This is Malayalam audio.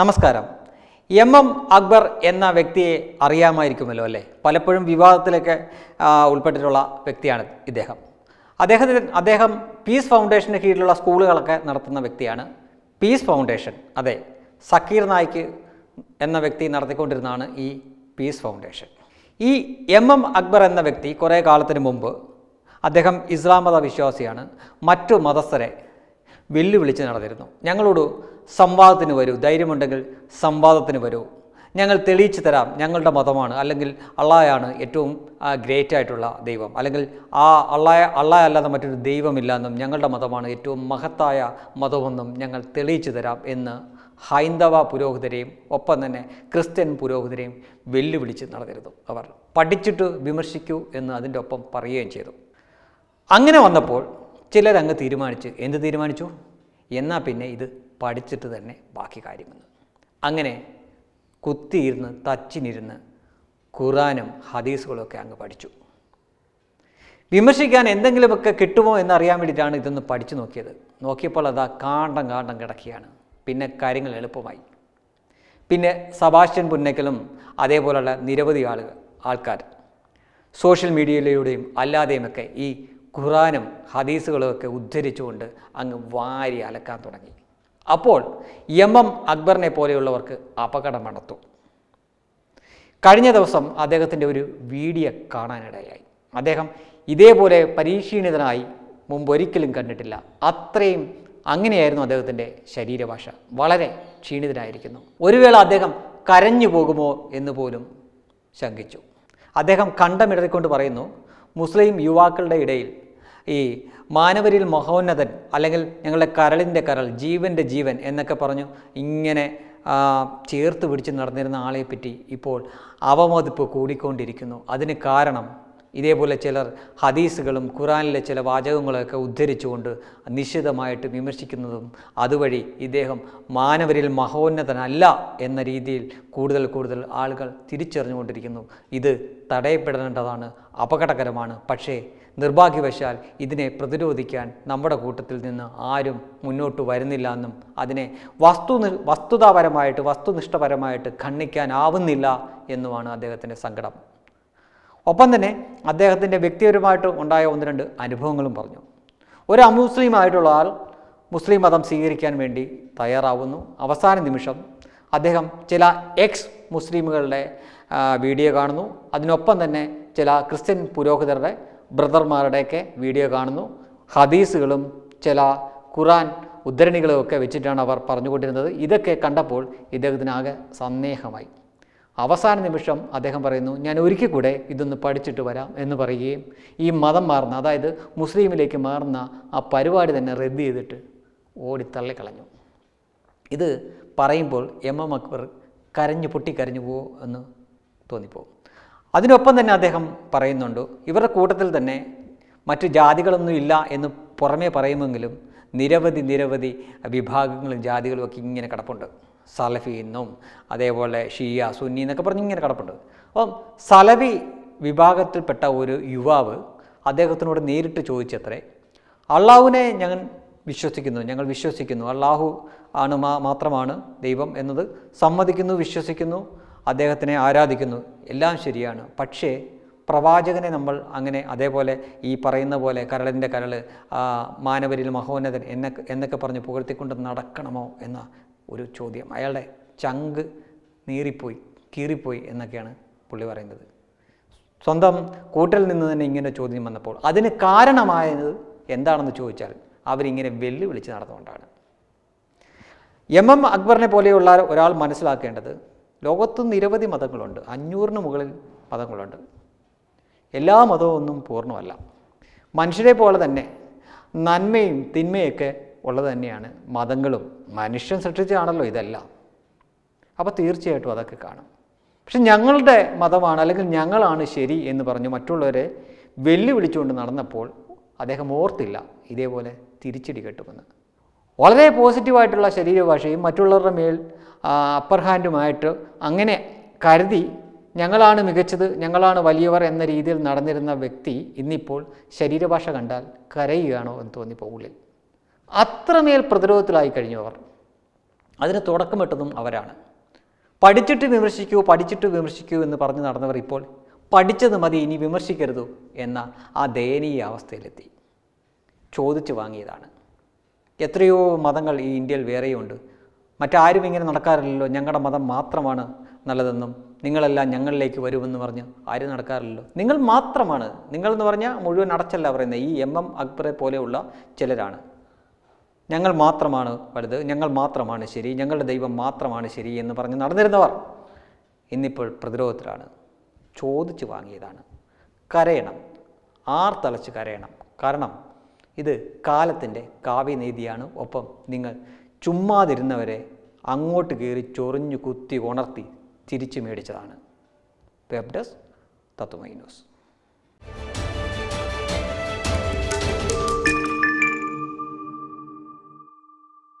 നമസ്കാരം എം എം അക്ബർ എന്ന വ്യക്തിയെ അറിയാമായിരിക്കുമല്ലോ അല്ലേ പലപ്പോഴും വിവാദത്തിലൊക്കെ ഉൾപ്പെട്ടിട്ടുള്ള വ്യക്തിയാണ് ഇദ്ദേഹം അദ്ദേഹത്തിന് അദ്ദേഹം പീസ് ഫൗണ്ടേഷന് കീഴിലുള്ള സ്കൂളുകളൊക്കെ നടത്തുന്ന വ്യക്തിയാണ് പീസ് ഫൗണ്ടേഷൻ അതെ സക്കീർ നായിക്ക് എന്ന വ്യക്തി നടത്തിക്കൊണ്ടിരുന്നതാണ് ഈ പീസ് ഫൗണ്ടേഷൻ ഈ എം എം അക്ബർ എന്ന വ്യക്തി കുറേ കാലത്തിന് മുമ്പ് അദ്ദേഹം ഇസ്ലാം മത വിശ്വാസിയാണ് മറ്റു മതസ്ഥരെ വെല്ലുവിളിച്ച് നടന്നിരുന്നു ഞങ്ങളോട് സംവാദത്തിന് വരൂ ധൈര്യമുണ്ടെങ്കിൽ സംവാദത്തിന് വരൂ ഞങ്ങൾ തെളിയിച്ചു തരാം ഞങ്ങളുടെ മതമാണ് അല്ലെങ്കിൽ അള്ളായാണ് ഏറ്റവും ഗ്രേറ്റ് ആയിട്ടുള്ള ദൈവം അല്ലെങ്കിൽ ആ അള്ളായ അള്ളായ അല്ലാതെ മറ്റൊരു ദൈവമില്ല എന്നും ഞങ്ങളുടെ മതമാണ് ഏറ്റവും മഹത്തായ മതമെന്നും ഞങ്ങൾ തെളിയിച്ചു തരാം എന്ന് ഹൈന്ദവ പുരോഹിതരെയും ഒപ്പം തന്നെ ക്രിസ്ത്യൻ പുരോഹിതരെയും വെല്ലുവിളിച്ച് നടന്നിരുന്നു അവർ പഠിച്ചിട്ട് വിമർശിക്കൂ എന്ന് അതിൻ്റെ ഒപ്പം പറയുകയും ചെയ്തു അങ്ങനെ വന്നപ്പോൾ ചിലരങ്ങ് തീരുമാനിച്ച് എന്ത് തീരുമാനിച്ചു എന്നാൽ പിന്നെ ഇത് പഠിച്ചിട്ട് തന്നെ ബാക്കി കാര്യമെന്ന് അങ്ങനെ കുത്തിയിരുന്ന് തച്ചിനിരുന്ന് ഖുറാനും ഹദീസുകളൊക്കെ അങ്ങ് പഠിച്ചു വിമർശിക്കാൻ എന്തെങ്കിലുമൊക്കെ കിട്ടുമോ എന്നറിയാൻ വേണ്ടിയിട്ടാണ് ഇതൊന്ന് പഠിച്ചു നോക്കിയത് നോക്കിയപ്പോൾ അതാ കാണ്ടം കാണ്ടം കിടക്കുകയാണ് പിന്നെ കാര്യങ്ങൾ എളുപ്പമായി പിന്നെ സഭാഷ്യൻ പുന്നക്കലും അതേപോലുള്ള നിരവധി ആളുകൾ ആൾക്കാർ സോഷ്യൽ മീഡിയയിലൂടെയും അല്ലാതെയുമൊക്കെ ഈ ഖുറാനും ഹദീസുകളുമൊക്കെ ഉദ്ധരിച്ചുകൊണ്ട് അങ്ങ് വാരി അലക്കാൻ തുടങ്ങി അപ്പോൾ എം എം അക്ബറിനെ പോലെയുള്ളവർക്ക് അപകടം നടത്തും കഴിഞ്ഞ ദിവസം അദ്ദേഹത്തിൻ്റെ ഒരു വീഡിയോ കാണാനിടയായി അദ്ദേഹം ഇതേപോലെ പരീക്ഷീണിതനായി മുമ്പ് ഒരിക്കലും കണ്ടിട്ടില്ല അത്രയും അങ്ങനെയായിരുന്നു അദ്ദേഹത്തിൻ്റെ ശരീരഭാഷ വളരെ ക്ഷീണിതനായിരിക്കുന്നു ഒരു വേള അദ്ദേഹം കരഞ്ഞു പോകുമോ എന്ന് പോലും ശങ്കിച്ചു അദ്ദേഹം കണ്ടമിടറിക്കൊണ്ട് പറയുന്നു മുസ്ലിം യുവാക്കളുടെ ഇടയിൽ ഈ മാനവരിൽ മഹോന്നതൻ അല്ലെങ്കിൽ ഞങ്ങളുടെ കരളിൻ്റെ കരൾ ജീവൻ്റെ ജീവൻ എന്നൊക്കെ പറഞ്ഞു ഇങ്ങനെ ചേർത്ത് പിടിച്ച് നടന്നിരുന്ന ആളെപ്പറ്റി ഇപ്പോൾ അവമതിപ്പ് കൂടിക്കൊണ്ടിരിക്കുന്നു അതിന് കാരണം ഇതേപോലെ ചിലർ ഹദീസുകളും ഖുറാനിലെ ചില വാചകങ്ങളൊക്കെ ഉദ്ധരിച്ചുകൊണ്ട് നിശ്ചിതമായിട്ട് വിമർശിക്കുന്നതും അതുവഴി ഇദ്ദേഹം മാനവരിൽ മഹോന്നതനല്ല എന്ന രീതിയിൽ കൂടുതൽ കൂടുതൽ ആളുകൾ തിരിച്ചറിഞ്ഞുകൊണ്ടിരിക്കുന്നു ഇത് തടയപ്പെടേണ്ടതാണ് അപകടകരമാണ് പക്ഷേ നിർഭാഗ്യവശാൽ ഇതിനെ പ്രതിരോധിക്കാൻ നമ്മുടെ കൂട്ടത്തിൽ നിന്ന് ആരും മുന്നോട്ട് വരുന്നില്ല എന്നും അതിനെ വസ്തു വസ്തുതാപരമായിട്ട് വസ്തുനിഷ്ഠപരമായിട്ട് ഖണ്ഡിക്കാനാവുന്നില്ല എന്നുമാണ് അദ്ദേഹത്തിൻ്റെ സങ്കടം ഒപ്പം തന്നെ അദ്ദേഹത്തിൻ്റെ വ്യക്തിപരമായിട്ട് ഉണ്ടായ ഒന്ന് രണ്ട് അനുഭവങ്ങളും പറഞ്ഞു ഒരു അമുസ്ലിമായിട്ടുള്ള ആൾ മുസ്ലിം മതം സ്വീകരിക്കാൻ വേണ്ടി തയ്യാറാവുന്നു അവസാന നിമിഷം അദ്ദേഹം ചില എക്സ് മുസ്ലിമുകളുടെ വീഡിയോ കാണുന്നു അതിനൊപ്പം തന്നെ ചില ക്രിസ്ത്യൻ പുരോഹിതരുടെ ബ്രദർമാരുടെയൊക്കെ വീഡിയോ കാണുന്നു ഹദീസുകളും ചില ഖുറാൻ ഉദ്ധരണികളും ഒക്കെ വെച്ചിട്ടാണ് അവർ പറഞ്ഞുകൊണ്ടിരുന്നത് ഇതൊക്കെ കണ്ടപ്പോൾ ഇദ്ദേഹത്തിനാകെ സന്ദേഹമായി അവസാന നിമിഷം അദ്ദേഹം പറയുന്നു ഞാൻ ഒരിക്കൽ കൂടെ ഇതൊന്ന് പഠിച്ചിട്ട് വരാം എന്ന് പറയുകയും ഈ മതം മാറുന്ന അതായത് മുസ്ലിമിലേക്ക് മാറുന്ന ആ പരിപാടി തന്നെ റദ്ദ് ചെയ്തിട്ട് ഓടിത്തള്ളിക്കളഞ്ഞു ഇത് പറയുമ്പോൾ എം എം അക്ബർ കരഞ്ഞു പൊട്ടിക്കരഞ്ഞു പോവോ എന്ന് തോന്നിപ്പോകും അതിനൊപ്പം തന്നെ അദ്ദേഹം പറയുന്നുണ്ട് ഇവരുടെ കൂട്ടത്തിൽ തന്നെ മറ്റു ജാതികളൊന്നും ഇല്ല എന്ന് പുറമേ പറയുമെങ്കിലും നിരവധി നിരവധി വിഭാഗങ്ങളും ജാതികളും ഒക്കെ ഇങ്ങനെ കിടപ്പുണ്ട് സലഫി എന്നും അതേപോലെ ഷിയ സുന്നി എന്നൊക്കെ പറഞ്ഞ് ഇങ്ങനെ കടപ്പുണ്ട് അപ്പം സലഫി വിഭാഗത്തിൽപ്പെട്ട ഒരു യുവാവ് അദ്ദേഹത്തിനോട് നേരിട്ട് ചോദിച്ചത്രേ അള്ളാഹുവിനെ ഞങ്ങൾ വിശ്വസിക്കുന്നു ഞങ്ങൾ വിശ്വസിക്കുന്നു അള്ളാഹു ആണ് മാത്രമാണ് ദൈവം എന്നത് സമ്മതിക്കുന്നു വിശ്വസിക്കുന്നു അദ്ദേഹത്തിനെ ആരാധിക്കുന്നു എല്ലാം ശരിയാണ് പക്ഷേ പ്രവാചകനെ നമ്മൾ അങ്ങനെ അതേപോലെ ഈ പറയുന്ന പോലെ കരളിൻ്റെ കരൾ മാനവരിൽ മഹോന്നതൻ എന്നൊക്കെ എന്നൊക്കെ പറഞ്ഞ് പുകഴ്ത്തിക്കൊണ്ട് നടക്കണമോ എന്ന ഒരു ചോദ്യം അയാളുടെ ചങ്ക് നീറിപ്പോയി കീറിപ്പോയി എന്നൊക്കെയാണ് പുള്ളി പറയുന്നത് സ്വന്തം കൂട്ടിൽ നിന്ന് തന്നെ ഇങ്ങനെ ചോദ്യം വന്നപ്പോൾ അതിന് കാരണമായത് എന്താണെന്ന് ചോദിച്ചാൽ അവരിങ്ങനെ വെല്ലുവിളിച്ച് നടന്നുകൊണ്ടാണ് എം എം അക്ബറിനെ പോലെയുള്ള ഒരാൾ മനസ്സിലാക്കേണ്ടത് ലോകത്ത് നിരവധി മതങ്ങളുണ്ട് അഞ്ഞൂറിന് മുകളിൽ മതങ്ങളുണ്ട് എല്ലാ മതവും ഒന്നും പൂർണ്ണമല്ല മനുഷ്യരെ പോലെ തന്നെ നന്മയും തിന്മയൊക്കെ ഉള്ളത് തന്നെയാണ് മതങ്ങളും മനുഷ്യൻ സൃഷ്ടിച്ചാണല്ലോ ഇതെല്ലാം അപ്പോൾ തീർച്ചയായിട്ടും അതൊക്കെ കാണും പക്ഷെ ഞങ്ങളുടെ മതമാണ് അല്ലെങ്കിൽ ഞങ്ങളാണ് ശരി എന്ന് പറഞ്ഞ് മറ്റുള്ളവരെ വെല്ലുവിളിച്ചുകൊണ്ട് നടന്നപ്പോൾ അദ്ദേഹം ഓർത്തില്ല ഇതേപോലെ തിരിച്ചടി കെട്ടുമെന്ന് വളരെ പോസിറ്റീവായിട്ടുള്ള ശരീരഭാഷയും മറ്റുള്ളവരുടെ മേൽ അപ്പർ ഹാൻഡുമായിട്ട് അങ്ങനെ കരുതി ഞങ്ങളാണ് മികച്ചത് ഞങ്ങളാണ് വലിയവർ എന്ന രീതിയിൽ നടന്നിരുന്ന വ്യക്തി ഇന്നിപ്പോൾ ശരീരഭാഷ കണ്ടാൽ കരയുകയാണോ എന്ന് തോന്നിപ്പോൾ ഉള്ളിൽ അത്രമേൽ പ്രതിരോധത്തിലായി കഴിഞ്ഞവർ അതിന് തുടക്കമിട്ടതും അവരാണ് പഠിച്ചിട്ട് വിമർശിക്കൂ പഠിച്ചിട്ട് വിമർശിക്കൂ എന്ന് പറഞ്ഞു നടന്നവർ ഇപ്പോൾ പഠിച്ചത് മതി ഇനി വിമർശിക്കരുത് എന്ന ആ ദയനീയ അവസ്ഥയിലെത്തി ചോദിച്ചു വാങ്ങിയതാണ് എത്രയോ മതങ്ങൾ ഈ ഇന്ത്യയിൽ വേറെയുണ്ട് മറ്റാരും ഇങ്ങനെ നടക്കാറില്ലല്ലോ ഞങ്ങളുടെ മതം മാത്രമാണ് നല്ലതെന്നും നിങ്ങളെല്ലാം ഞങ്ങളിലേക്ക് വരുമെന്ന് പറഞ്ഞ് ആരും നടക്കാറില്ലല്ലോ നിങ്ങൾ മാത്രമാണ് നിങ്ങളെന്ന് പറഞ്ഞാൽ മുഴുവൻ അടച്ചല്ല പറയുന്നത് ഈ എം എം അക്ബറെ പോലെയുള്ള ചിലരാണ് ഞങ്ങൾ മാത്രമാണ് വലുത് ഞങ്ങൾ മാത്രമാണ് ശരി ഞങ്ങളുടെ ദൈവം മാത്രമാണ് ശരി എന്ന് പറഞ്ഞ് നടന്നിരുന്നവർ ഇന്നിപ്പോൾ പ്രതിരോധത്തിലാണ് ചോദിച്ചു വാങ്ങിയതാണ് കരയണം ആർ ആർത്തളച്ച് കരയണം കാരണം ഇത് കാലത്തിൻ്റെ കാവ്യനീതിയാണ് ഒപ്പം നിങ്ങൾ ചുമ്മാതിരുന്നവരെ അങ്ങോട്ട് കയറി ചൊറിഞ്ഞു കുത്തി ഉണർത്തി തിരിച്ചു മേടിച്ചതാണ് വെബ്ഡസ് തത്വമൈനോസ്